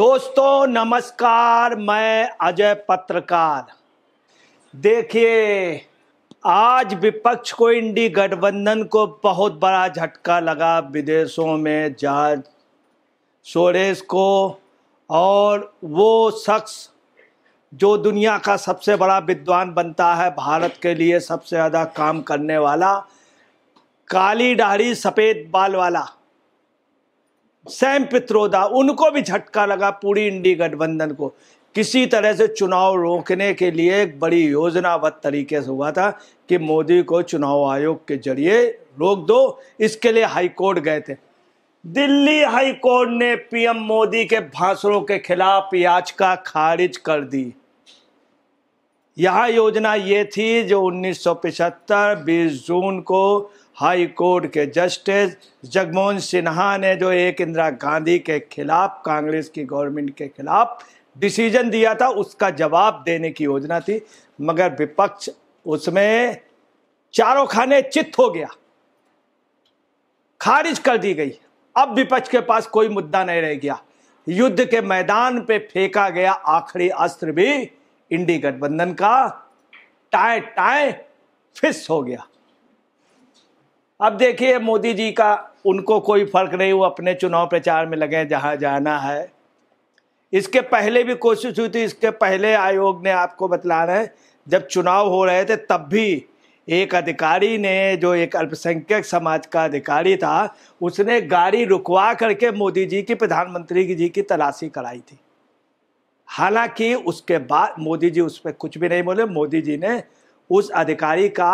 दोस्तों नमस्कार मैं अजय पत्रकार देखिए आज विपक्ष को इंडी गठबंधन को बहुत बड़ा झटका लगा विदेशों में जॉर्ज सोरेस को और वो शख्स जो दुनिया का सबसे बड़ा विद्वान बनता है भारत के लिए सबसे ज़्यादा काम करने वाला काली दाढ़ी सफ़ेद बाल वाला सैम पित्रोदा उनको भी झटका लगा पूरी इंडी गठबंधन को किसी तरह से चुनाव रोकने के लिए एक बड़ी योजनाबद्ध तरीके से हुआ था कि मोदी को चुनाव आयोग के जरिए रोक दो इसके लिए हाईकोर्ट गए थे दिल्ली हाईकोर्ट ने पीएम मोदी के भाषणों के खिलाफ याचिका खारिज कर दी यह योजना ये थी जो 1975 20 जून को हाई कोर्ट के जस्टिस जगमोहन सिन्हा ने जो एक इंदिरा गांधी के खिलाफ कांग्रेस की गवर्नमेंट के खिलाफ डिसीजन दिया था उसका जवाब देने की योजना थी मगर विपक्ष उसमें चारों खाने चित्त हो गया खारिज कर दी गई अब विपक्ष के पास कोई मुद्दा नहीं रह गया युद्ध के मैदान पे फेंका गया आखिरी अस्त्र भी इंडी गठबंधन का टाए टाए फिस हो गया अब देखिए मोदी जी का उनको कोई फर्क नहीं वो अपने चुनाव प्रचार में लगे जहाँ जाना है इसके पहले भी कोशिश हुई थी इसके पहले आयोग ने आपको बतला रहे जब चुनाव हो रहे थे तब भी एक अधिकारी ने जो एक अल्पसंख्यक समाज का अधिकारी था उसने गाड़ी रुकवा करके मोदी जी की प्रधानमंत्री जी की तलाशी कराई थी हालांकि उसके बाद मोदी जी उस पर कुछ भी नहीं बोले मोदी जी ने उस अधिकारी का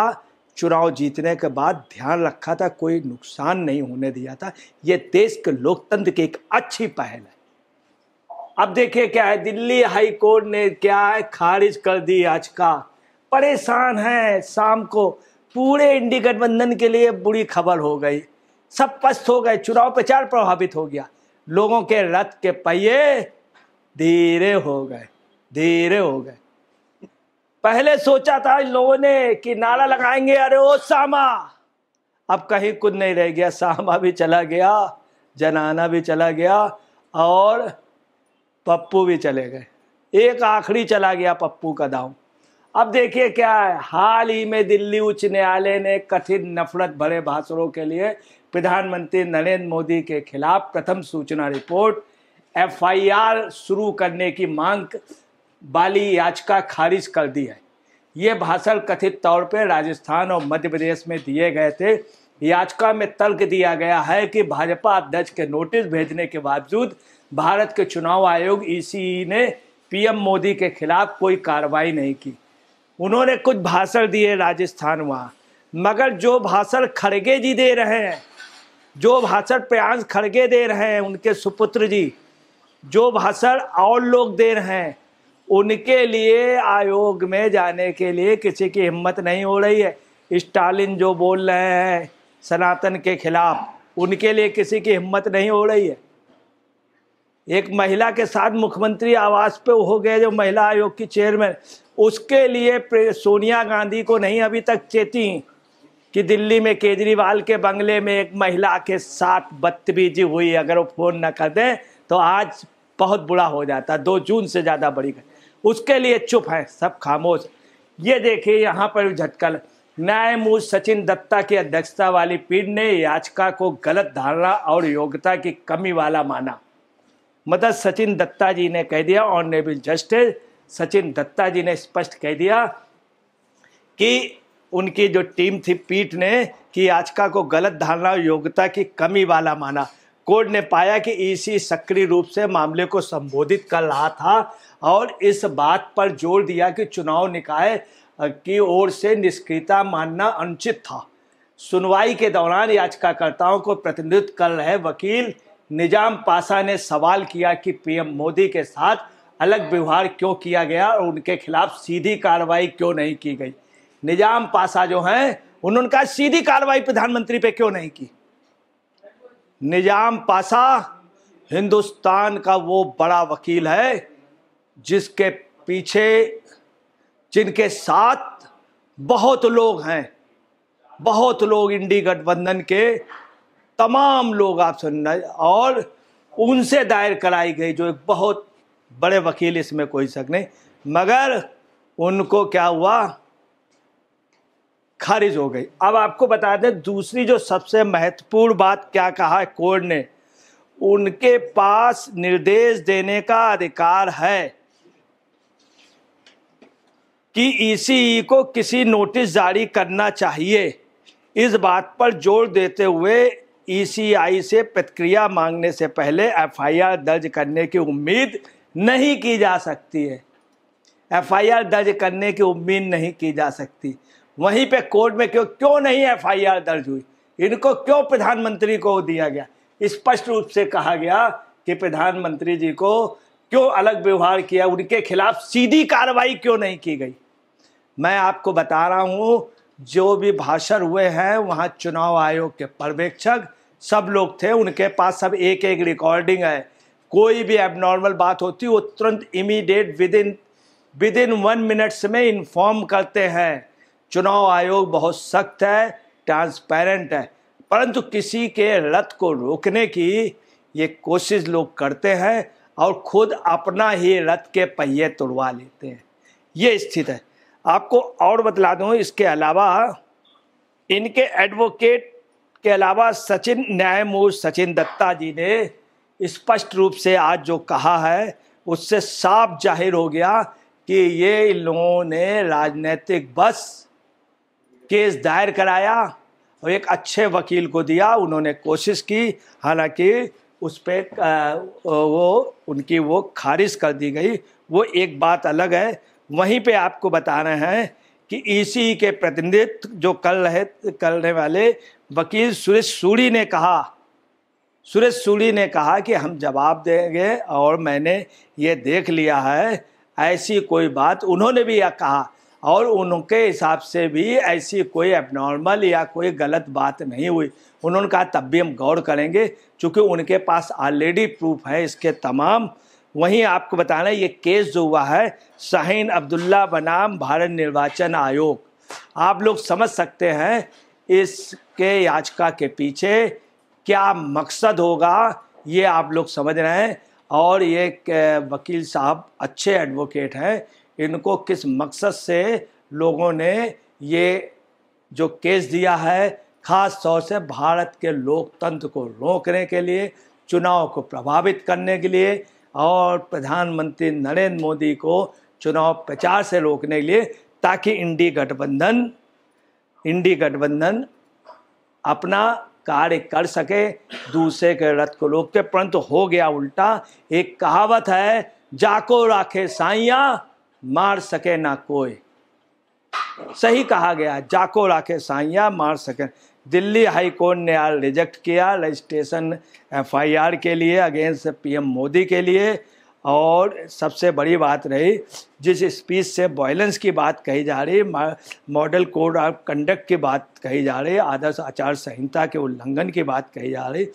चुनाव जीतने के बाद ध्यान रखा था कोई नुकसान नहीं होने दिया था ये देश के लोकतंत्र की एक अच्छी पहल है अब देखिए क्या है दिल्ली हाई कोर्ट ने क्या है खारिज कर दी आज का परेशान है शाम को पूरे इंडी गठबंधन के लिए बुरी खबर हो गई सब पस्त हो गए चुनाव प्रचार प्रभावित हो गया लोगों के रथ के पहिए धीरे हो गए धीरे हो गए पहले सोचा था इन लोगों ने कि नारा लगाएंगे अरे ओ सामा अब कहीं कुछ नहीं रह गया सामा भी चला गया जनाना भी चला गया और पप्पू भी चले गए एक आखिरी चला गया पप्पू का दाव अब देखिए क्या है हाल ही में दिल्ली उच्च न्यायालय ने कठिन नफरत भरे भाषणों के लिए प्रधानमंत्री नरेंद्र मोदी के खिलाफ प्रथम सूचना रिपोर्ट एफआईआर शुरू करने की मांग वाली याचिका खारिज कर दी है ये भाषण कथित तौर पर राजस्थान और मध्य प्रदेश में दिए गए थे याचिका में तर्क दिया गया है कि भाजपा अध्यक्ष के नोटिस भेजने के बावजूद भारत के चुनाव आयोग ई ने पीएम मोदी के खिलाफ कोई कार्रवाई नहीं की उन्होंने कुछ भाषण दिए राजस्थान वहाँ मगर जो भाषण खड़गे जी दे रहे हैं जो भाषण प्रयांश खड़गे दे रहे हैं उनके सुपुत्र जी जो भाषण और लोग दे रहे हैं उनके लिए आयोग में जाने के लिए किसी की हिम्मत नहीं हो रही है स्टालिन जो बोल रहे हैं सनातन के खिलाफ उनके लिए किसी की हिम्मत नहीं हो रही है एक महिला के साथ मुख्यमंत्री आवास पे हो गए जो महिला आयोग की चेयरमैन उसके लिए सोनिया गांधी को नहीं अभी तक चेती कि दिल्ली में केजरीवाल के बंगले में एक महिला के साथ बदतमीजी हुई अगर वो फोन न कर दें तो आज बहुत बुरा हो जाता दो जून से ज़्यादा बड़ी उसके लिए चुप है सब खामोश ये देखिए यहाँ पर भी झटका न्यायमूर्ति सचिन दत्ता की अध्यक्षता वाली पीठ ने याचिका को गलत धारणा और योग्यता की कमी वाला माना मदद सचिन दत्ता जी ने कह दिया ऑनरेबल जस्टिस सचिन दत्ता जी ने स्पष्ट कह दिया कि उनकी जो टीम थी पीठ ने कि याचिका को गलत धारणा और योग्यता की कमी वाला माना कोर्ट ने पाया कि ईसी सक्रिय रूप से मामले को संबोधित कर रहा था और इस बात पर जोर दिया कि चुनाव निकाय की ओर से निष्क्रियता मानना अनुचित था सुनवाई के दौरान याचिकाकर्ताओं को प्रतिनिधित्व कर रहे वकील निजाम पासा ने सवाल किया कि पीएम मोदी के साथ अलग व्यवहार क्यों किया गया और उनके खिलाफ सीधी कार्रवाई क्यों नहीं की गई निजाम पासा जो हैं उन्होंने कहा सीधी कार्रवाई प्रधानमंत्री पे क्यों नहीं की निजाम पासा हिंदुस्तान का वो बड़ा वकील है जिसके पीछे जिनके साथ बहुत लोग हैं बहुत लोग इंडी गठबंधन के तमाम लोग आप सुन और उनसे दायर कराई गई जो एक बहुत बड़े वकील इसमें कोई शक नहीं मगर उनको क्या हुआ खारिज हो गई अब आपको बता दें दूसरी जो सबसे महत्वपूर्ण बात क्या कहा है कोर्ट ने उनके पास निर्देश देने का अधिकार है कि ईसीई e e को किसी नोटिस जारी करना चाहिए इस बात पर जोर देते हुए ईसीआई e से प्रतिक्रिया मांगने से पहले एफआईआर दर्ज करने की उम्मीद नहीं की जा सकती है एफआईआर दर्ज करने की उम्मीद नहीं की जा सकती वहीं पे कोर्ट में क्यों क्यों नहीं एफआईआर दर्ज हुई इनको क्यों प्रधानमंत्री को दिया गया स्पष्ट रूप से कहा गया कि प्रधानमंत्री जी को क्यों अलग व्यवहार किया उनके खिलाफ सीधी कार्रवाई क्यों नहीं की गई मैं आपको बता रहा हूँ जो भी भाषण हुए हैं वहाँ चुनाव आयोग के पर्यवेक्षक सब लोग थे उनके पास सब एक एक रिकॉर्डिंग है कोई भी एबनॉर्मल बात होती वो तुरंत immediate within within one minutes में इन्फॉर्म करते हैं चुनाव आयोग बहुत सख्त है ट्रांसपेरेंट है परंतु किसी के रथ को रोकने की ये कोशिश लोग करते हैं और खुद अपना ही रथ के पहिए तोड़वा लेते हैं ये स्थिति है आपको और बतला दूँ इसके अलावा इनके एडवोकेट के अलावा सचिन न्यायमूर्ति सचिन दत्ता जी ने स्पष्ट रूप से आज जो कहा है उससे साफ जाहिर हो गया कि ये इन लोगों ने राजनीतिक बस केस दायर कराया और एक अच्छे वकील को दिया उन्होंने कोशिश की हालांकि उस पर वो उनकी वो खारिज कर दी गई वो एक बात अलग है वहीं पे आपको बता रहे हैं कि ई e e के प्रतिनिधित्व जो कर रहे करने वाले वकील सुरेश सूरी ने कहा सुरेश सूरी ने कहा कि हम जवाब देंगे और मैंने ये देख लिया है ऐसी कोई बात उन्होंने भी यह कहा और उनके हिसाब से भी ऐसी कोई एबनॉर्मल या कोई गलत बात नहीं हुई उन्होंने कहा तब भी हम गौर करेंगे चूँकि उनके पास ऑलरेडी प्रूफ है इसके तमाम वहीं आपको बताना है ये केस जो हुआ है शाहीन अब्दुल्ला बनाम भारत निर्वाचन आयोग आप लोग समझ सकते हैं इसके याचिका के पीछे क्या मकसद होगा ये आप लोग समझ रहे हैं और ये वकील साहब अच्छे एडवोकेट हैं इनको किस मकसद से लोगों ने ये जो केस दिया है खास तौर से भारत के लोकतंत्र को रोकने के लिए चुनाव को प्रभावित करने के लिए और प्रधानमंत्री नरेंद्र मोदी को चुनाव प्रचार से रोकने के लिए ताकि इंडी गठबंधन इंडी गठबंधन अपना कार्य कर सके दूसरे के रथ को रोकते परंतु हो गया उल्टा एक कहावत है जाको राखे साइया मार सके ना कोई सही कहा गया जाको राखे साइया मार सके दिल्ली हाई कोर्ट ने आज रिजेक्ट किया रजिस्ट्रेशन एफआईआर के लिए अगेंस्ट पीएम मोदी के लिए और सबसे बड़ी बात रही जिस स्पीच से वॉयलेंस की बात कही जा रही मॉडल कोड ऑफ कंडक्ट की बात कही जा रही आदर्श आचार संहिता के उल्लंघन की बात कही जा रही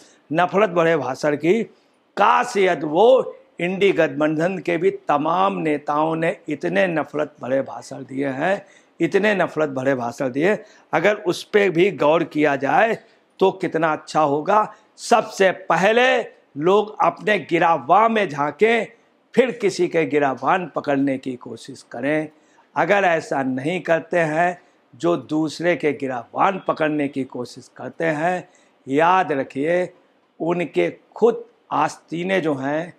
नफरत बड़े भाषण की काश यद वो इंडी गठबंधन के भी तमाम नेताओं ने इतने नफरत भरे भाषण दिए हैं इतने नफरत भरे भाषण दिए अगर उस पर भी गौर किया जाए तो कितना अच्छा होगा सबसे पहले लोग अपने गिरावा में झांकें फिर किसी के गिरावान पकड़ने की कोशिश करें अगर ऐसा नहीं करते हैं जो दूसरे के गिरावान पकड़ने की कोशिश करते हैं याद रखिए उनके खुद आस्तीने जो हैं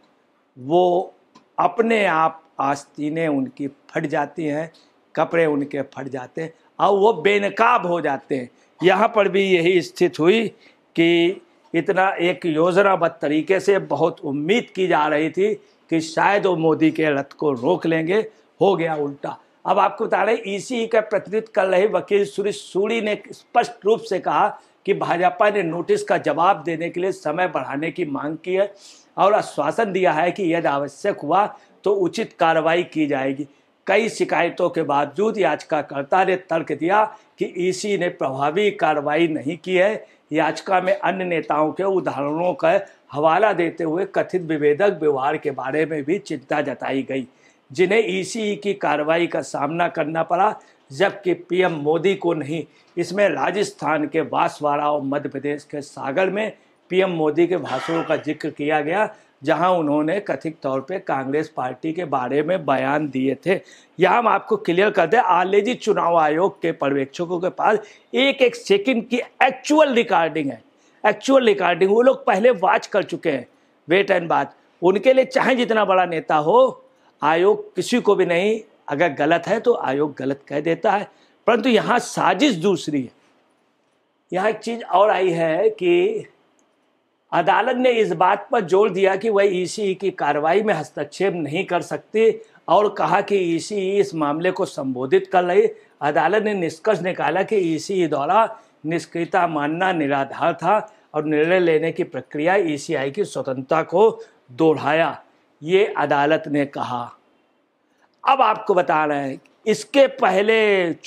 वो अपने आप आस्तीनें उनकी फट जाती हैं कपड़े उनके फट जाते हैं और वो बेनकाब हो जाते हैं यहाँ पर भी यही स्थित हुई कि इतना एक योजनाबद्ध तरीके से बहुत उम्मीद की जा रही थी कि शायद वो मोदी के रथ को रोक लेंगे हो गया उल्टा अब आपको बता रहे ई का प्रतिनिधित्व कर रहे वकील सुरेश सूरी ने स्पष्ट रूप से कहा कि भाजपा ने नोटिस का जवाब देने के लिए समय बढ़ाने की मांग की है और आश्वासन दिया है कि यदि आवश्यक हुआ तो उचित कार्रवाई की जाएगी कई शिकायतों के बावजूद याचिकाकर्ता ने तर्क दिया कि ईसी ने प्रभावी कार्रवाई नहीं की है याचिका में अन्य नेताओं के उदाहरणों का हवाला देते हुए कथित विभेदक व्यवहार के बारे में भी चिंता जताई गई जिन्हें ईसी की कार्रवाई का सामना करना पड़ा जबकि पीएम मोदी को नहीं इसमें राजस्थान के बांसवाड़ा और मध्य प्रदेश के सागर में पीएम मोदी के भाषणों का जिक्र किया गया जहां उन्होंने कथित तौर पे कांग्रेस पार्टी के बारे में बयान दिए थे यह हम आपको क्लियर कर दें आलेजी चुनाव आयोग के पर्यवेक्षकों के पास एक एक सेकंड की एक्चुअल रिकॉर्डिंग है एक्चुअल रिकॉर्डिंग वो लोग पहले वॉच कर चुके हैं वेट एंड बात उनके लिए चाहे जितना बड़ा नेता हो आयोग किसी को भी नहीं अगर गलत है तो आयोग गलत कह देता है परंतु यहाँ साजिश दूसरी है यहाँ एक चीज़ और आई है कि अदालत ने इस बात पर जोर दिया कि वह ईसीई की कार्रवाई में हस्तक्षेप नहीं कर सकती और कहा कि ईसीई इस मामले को संबोधित कर रही अदालत ने निष्कर्ष निकाला कि ईसीई द्वारा निष्क्रियता मानना निराधार था और निर्णय लेने की प्रक्रिया ईसीआई की स्वतंत्रता को दोहराया ये अदालत ने कहा अब आपको रहे हैं इसके पहले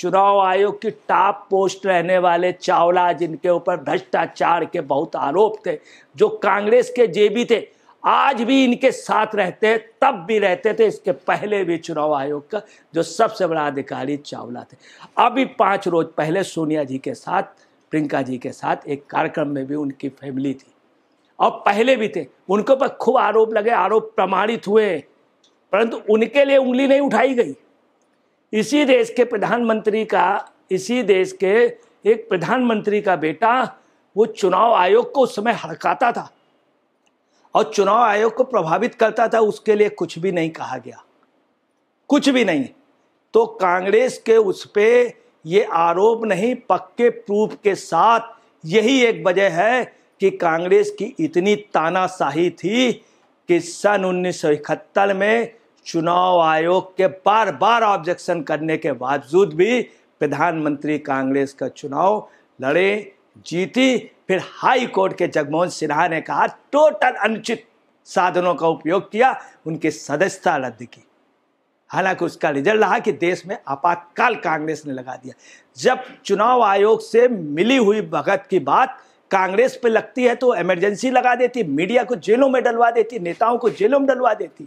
चुनाव आयोग की टॉप पोस्ट रहने वाले चावला जिनके ऊपर भ्रष्टाचार के बहुत आरोप थे जो कांग्रेस के जेबी थे आज भी इनके साथ रहते तब भी रहते थे इसके पहले भी चुनाव आयोग का जो सबसे बड़ा अधिकारी चावला थे अभी पाँच रोज पहले सोनिया जी के साथ प्रियंका जी के साथ एक कार्यक्रम में भी उनकी फैमिली थी और पहले भी थे उनके ऊपर खूब आरोप लगे आरोप प्रमाणित हुए परंतु उनके लिए उंगली नहीं उठाई गई इसी देश के प्रधानमंत्री का इसी देश के एक प्रधानमंत्री का बेटा वो चुनाव आयोग को उस समय हड़काता था और चुनाव आयोग को प्रभावित करता था उसके लिए कुछ भी नहीं कहा गया कुछ भी नहीं तो कांग्रेस के उस पर ये आरोप नहीं पक्के प्रूफ के साथ यही एक वजह है कि कांग्रेस की इतनी तानाशाही थी कि सन उन्नीस में चुनाव आयोग के बार बार ऑब्जेक्शन करने के बावजूद भी प्रधानमंत्री कांग्रेस का चुनाव लड़े जीती फिर हाई कोर्ट के जगमोहन सिन्हा ने कहा टोटल अनुचित साधनों का उपयोग किया उनकी सदस्यता रद्द की हालांकि उसका रिजल्ट रहा कि देश में आपातकाल कांग्रेस ने लगा दिया जब चुनाव आयोग से मिली हुई भगत की बात कांग्रेस पे लगती है तो इमरजेंसी लगा देती मीडिया को जेलों में डलवा देती नेताओं को जेलों में डलवा देती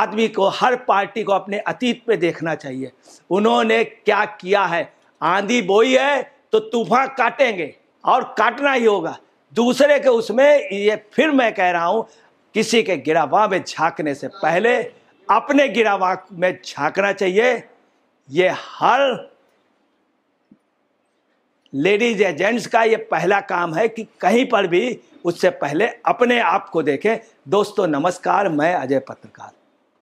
आदमी को हर पार्टी को अपने अतीत पे देखना चाहिए उन्होंने क्या किया है आंधी बोई है तो तूफान काटेंगे और काटना ही होगा दूसरे के उसमें ये फिर मैं कह रहा हूं किसी के गिरावा में झांकने से पहले अपने गिरावा में झांकना चाहिए ये हर लेडीज एजेंट्स का ये पहला काम है कि कहीं पर भी उससे पहले अपने आप को देखें दोस्तों नमस्कार मैं अजय पत्रकार